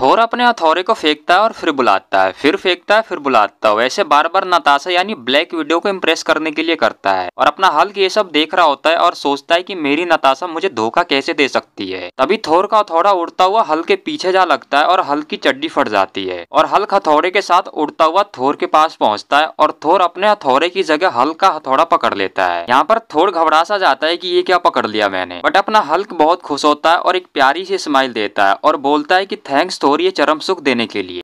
थोर अपने हथौरे को फेंकता है और फिर बुलाता है फिर फेंकता है फिर बुलाता है ऐसे बार बार नताशा यानी ब्लैक वीडियो को इम्प्रेस करने के लिए करता है और अपना हल्क ये सब देख रहा होता है और सोचता है कि मेरी नताशा मुझे धोखा कैसे दे सकती है तभी थोर का हथौड़ा उड़ता हुआ हल के पीछे जा लगता है और हल की चड्डी फट जाती है और हल्क हथौड़े के साथ उड़ता हुआ थोर के पास पहुँचता है और थोर अपने हथौड़े की जगह हल का हथौड़ा पकड़ लेता है यहाँ पर थोर घबरा सा जाता है की ये क्या पकड़ लिया मैंने बट अपना हल्क बहुत खुश होता है और एक प्यारी सी स्माइल देता है और बोलता है की थैंक्स थोर और ये चरम सुख देने के लिए